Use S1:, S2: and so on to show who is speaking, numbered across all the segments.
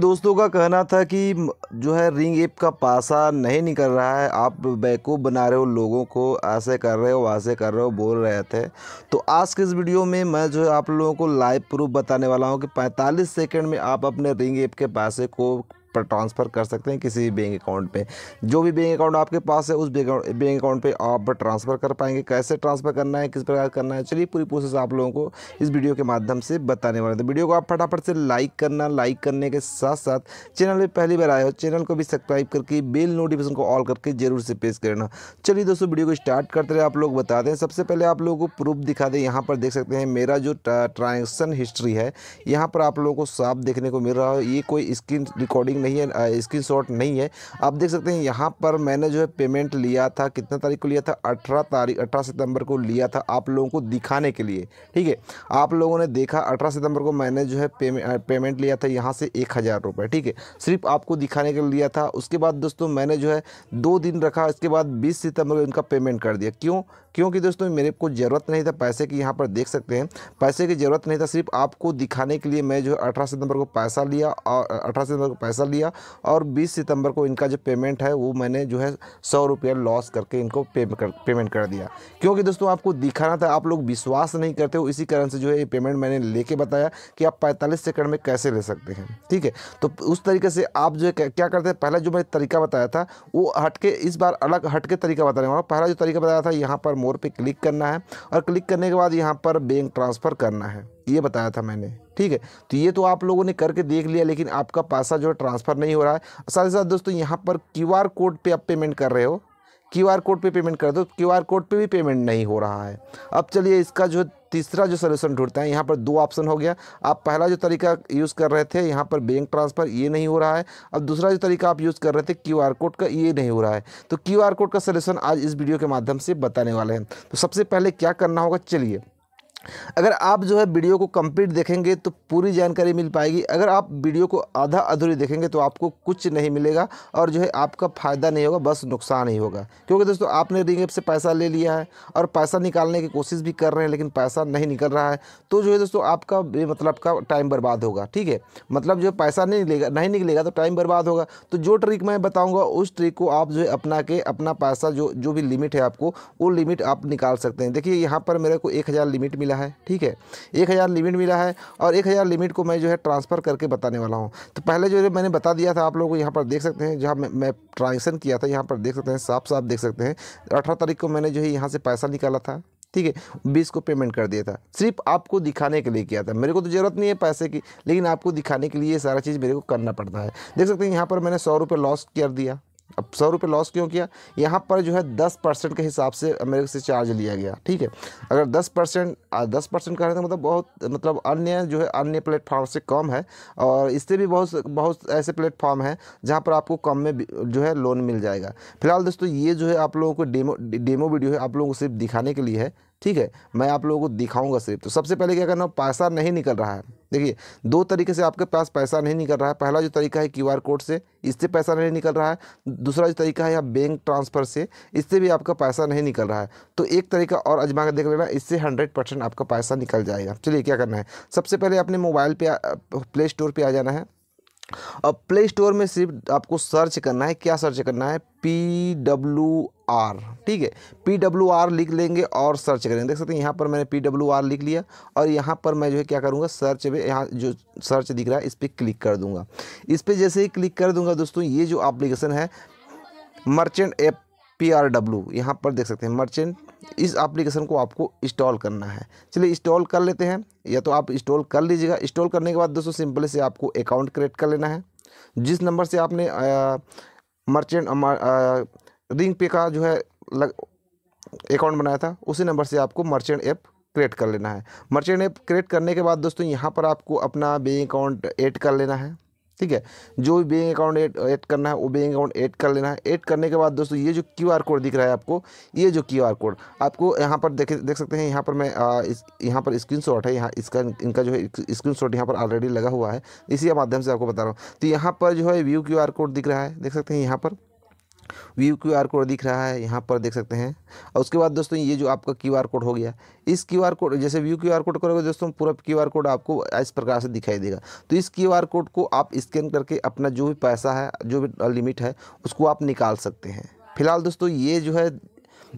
S1: दोस्तों का कहना था कि जो है रिंग एप का पासा नहीं निकल रहा है आप बैकअप बना रहे हो लोगों को ऐसे कर रहे हो वैसे कर रहे हो बोल रहे थे तो आज के इस वीडियो में मैं जो है आप लोगों को लाइव प्रूफ बताने वाला हूँ कि 45 सेकंड में आप अपने रिंग एप के पासे को पर ट्रांसफ़र कर सकते हैं किसी भी बैंक अकाउंट पे जो भी बैंक अकाउंट आपके पास है उस बैंक अकाउंट पे आप ट्रांसफ़र कर पाएंगे कैसे ट्रांसफ़र करना है किस प्रकार करना है चलिए पूरी प्रोसेस आप लोगों को इस वीडियो के माध्यम से बताने वाले थे तो वीडियो को आप फटाफट से लाइक करना लाइक करने के साथ साथ चैनल पर पहली बार आए हो चैनल को भी सब्सक्राइब करके बिल नोटिफिकेशन को ऑल करके जरूर से पेश करना चलिए दोस्तों वीडियो को स्टार्ट करते रहे आप लोग बता दें सबसे पहले आप लोगों को प्रूफ दिखा दें यहाँ पर देख सकते हैं मेरा जो ट्रांजेक्शन हिस्ट्री है यहाँ पर आप लोगों को साफ देखने को मिल रहा है ये कोई स्क्रीन रिकॉर्डिंग रिकॉर्डिंग नहीं है स्क्रीन नहीं है आप देख सकते हैं यहाँ पर मैंने जो है पेमेंट लिया था कितना तारीख को लिया था अठारह तारीख अठारह सितंबर को लिया था आप लोगों को दिखाने के लिए ठीक है आप लोगों ने देखा अठारह सितंबर को मैंने जो है पेमेंट लिया था यहाँ से एक हज़ार रुपये ठीक है सिर्फ आपको दिखाने के लिए लिया था उसके बाद दोस्तों मैंने जो है दो दिन रखा इसके बाद बीस सितंबर को इनका पेमेंट कर दिया क्यों क्योंकि दोस्तों मेरे को ज़रूरत नहीं था पैसे की यहाँ पर देख सकते हैं पैसे की ज़रूरत नहीं था सिर्फ आपको दिखाने के लिए मैं जो है अठारह सितंबर को पैसा लिया और अठारह सितंबर को पैसा लिया और 20 सितंबर को इनका जो पेमेंट है वो मैंने जो है सौ रुपया लॉस करके इनको पे कर पेमेंट कर दिया क्योंकि दोस्तों आपको दिखाना था आप लोग विश्वास नहीं करते हो इसी कारण से जो है ये पेमेंट मैंने लेके बताया कि आप पैंतालीस सेकंड में कैसे ले सकते हैं ठीक है तो उस तरीके से आप जो है क्या करते हैं पहला जो मैंने तरीका बताया था वो हटके इस बार अलग हटके तरीका बता रहे पहला जो तरीका बताया था यहाँ पर मोर पर क्लिक करना है और क्लिक करने के बाद यहाँ पर बैंक ट्रांसफ़र करना है ये बताया था मैंने ठीक है तो ये तो आप लोगों ने करके देख लिया लेकिन आपका पैसा जो है ट्रांसफ़र नहीं हो रहा है साथ ही साथ दोस्तों यहाँ पर क्यू आर कोड पर पे आप पेमेंट कर रहे हो क्यू आर कोड पे पेमेंट कर दो क्यू आर कोड पे भी पेमेंट नहीं हो रहा है अब चलिए इसका जो तीसरा जो सोल्यूशन ढूंढता है यहाँ पर दो ऑप्शन हो गया आप पहला जो तरीका यूज़ कर रहे थे यहाँ पर बैंक ट्रांसफ़र ये नहीं हो रहा है अब दूसरा जो तरीका आप यूज़ कर रहे थे क्यू आर कोड का ये नहीं हो रहा है तो क्यू आर कोड का सोल्यूशन आज इस वीडियो के माध्यम से बताने वाले हैं तो सबसे पहले क्या करना होगा चलिए अगर आप जो है वीडियो को कंप्लीट देखेंगे तो पूरी जानकारी मिल पाएगी अगर आप वीडियो को आधा अधूरी देखेंगे तो आपको कुछ नहीं मिलेगा और जो है आपका फ़ायदा नहीं होगा बस नुकसान ही होगा क्योंकि दोस्तों आपने रिंग ऐप से पैसा ले लिया है और पैसा निकालने की कोशिश भी कर रहे हैं लेकिन पैसा नहीं निकल रहा है तो जो है दोस्तों आपका मतलब का टाइम बर्बाद होगा ठीक है मतलब जो पैसा नहीं निकलेगा नहीं निकलेगा तो टाइम बर्बाद होगा तो जो ट्रिक मैं बताऊँगा उस ट्रिक को आप जो है अपना के अपना पैसा जो जो भी लिमिट है आपको वो लिमिट आप निकाल सकते हैं देखिए यहाँ पर मेरे को एक लिमिट मिला मिला है ठीक है एक हज़ार लिमिट मिला है और एक हज़ार लिमिट को मैं जो है ट्रांसफ़र करके बताने वाला हूँ तो पहले जो है मैंने बता दिया था आप लोगों को यहाँ पर देख सकते हैं जहाँ मैं, मैं ट्रांजेक्शन किया था यहाँ पर देख सकते हैं साफ साफ देख सकते हैं अठारह तारीख को मैंने जो है यहाँ से पैसा निकाला था ठीक है बीस को पेमेंट कर दिया था सिर्फ आपको दिखाने के लिए किया था मेरे को तो ज़रूरत नहीं है पैसे की लेकिन आपको दिखाने के लिए सारा चीज़ मेरे को करना पड़ता है देख सकते हैं यहाँ पर मैंने सौ रुपये लॉस कर दिया अब सौ रुपये लॉस क्यों किया यहाँ पर जो है दस परसेंट के हिसाब से मेरे से चार्ज लिया गया ठीक है अगर दस परसेंट दस परसेंट कह रहे थे मतलब बहुत मतलब अन्य जो है अन्य प्लेटफॉर्म से कम है और इससे भी बहुत बहुत ऐसे प्लेटफॉर्म हैं जहाँ पर आपको कम में जो है लोन मिल जाएगा फिलहाल दोस्तों ये जो है आप लोगों को डेमो डेमो वीडियो है आप लोगों को सिर्फ दिखाने के लिए है ठीक है मैं आप लोगों को दिखाऊंगा सिर्फ तो सबसे पहले क्या करना पैसा नहीं निकल रहा है देखिए दो तरीके से आपके पास पैसा नहीं निकल रहा है पहला जो तरीका है क्यूआर कोड से इससे पैसा नहीं निकल रहा है दूसरा जो तरीका है आप बैंक ट्रांसफ़र से इससे भी आपका पैसा नहीं निकल रहा है तो एक तरीका और अजमा कर देख लेना इससे हंड्रेड परसेंट आपका पैसा निकल जाएगा चलिए क्या करना है सबसे पहले अपने मोबाइल पर प्ले स्टोर पर आ जाना है अब प्ले स्टोर में सिर्फ आपको सर्च करना है क्या सर्च करना है पी डब्ल्यू आर ठीक है पी डब्ल्यू आर लिख लेंगे और सर्च करेंगे देख सकते हैं यहाँ पर मैंने पी डब्ल्यू आर लिख लिया और यहाँ पर मैं जो है क्या करूँगा सर्च में यहाँ जो सर्च दिख रहा है इस पर क्लिक कर दूँगा इस पर जैसे ही क्लिक कर दूँगा दोस्तों ये जो अप्लीकेशन है merchant app P R W यहाँ पर देख सकते हैं मर्चेंट इस एप्लीकेशन को आपको इंस्टॉल करना है चलिए इंस्टॉल कर लेते हैं या तो आप इंस्टॉल कर लीजिएगा इंस्टॉल करने के बाद दोस्तों सिंपली से आपको अकाउंट क्रिएट कर लेना है जिस नंबर से आपने मर्चेंट रिंग पे का जो है लग अकाउंट बनाया था उसी नंबर से आपको मर्चेंट ऐप क्रिएट कर लेना है मर्चेंट ऐप क्रिएट करने के बाद दोस्तों यहाँ पर आपको अपना बैंक अकाउंट ऐड कर लेना है ठीक है जो भी बैंक अकाउंट एड ऐड करना है वो बैंक अकाउंट ऐड कर लेना है ऐड करने के बाद दोस्तों ये जो क्यू आर कोड दिख रहा है आपको ये जो क्यू आर कोड आपको यहाँ पर देख देख सकते हैं यहाँ पर मैं आ, इस यहाँ पर स्क्रीन शॉट है यहाँ इसका इनका जो है स्क्रीन शॉट यहाँ पर ऑलरेडी लगा हुआ है इसी माध्यम से आपको बता रहा हूँ तो यहाँ पर जो है व्यू क्यू आर कोड दिख रहा है देख सकते हैं यहाँ पर व्यू क्यू आर कोड दिख रहा है यहाँ पर देख सकते हैं और उसके बाद दोस्तों ये जो आपका क्यू आर कोड हो गया इस क्यू आर कोड जैसे व्यू क्यू आर कोड करोगे दोस्तों पूरा क्यू आर कोड आपको इस प्रकार से दिखाई देगा तो इस क्यू आर कोड को आप स्कैन करके अपना जो भी पैसा है जो भी लिमिट है उसको आप निकाल सकते हैं फिलहाल दोस्तों ये जो है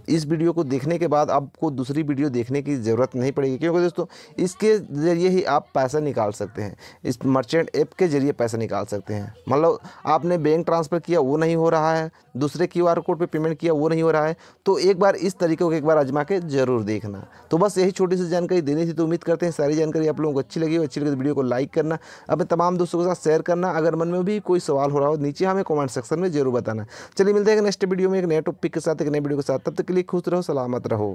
S1: इस वीडियो को देखने के बाद आपको दूसरी वीडियो देखने की ज़रूरत नहीं पड़ेगी क्योंकि दोस्तों इसके ज़रिए ही आप पैसा निकाल सकते हैं इस मर्चेंट ऐप के ज़रिए पैसा निकाल सकते हैं मतलब आपने बैंक ट्रांसफ़र किया वो नहीं हो रहा है दूसरे क्यू कोड पर पेमेंट किया वो नहीं हो रहा है तो एक बार इस तरीके को एक बार आजमा के ज़रूर देखना तो बस यही छोटी सी जानकारी देनी थी तो उम्मीद करते हैं सारी जानकारी आप लोगों को अच्छी लगी हो अच्छी लगी तो वीडियो को लाइक करना अपने तमाम दोस्तों के साथ शेयर करना अगर मन में भी कोई सवाल हो रहा हो नीचे हमें कॉमेंट सेक्शन में जरूर बताना चलिए मिलते हैं नेक्स्ट वीडियो में एक नए टॉपिक के साथ एक नए वीडियो के साथ तब तकलीफ खुश रहो सलामत रहो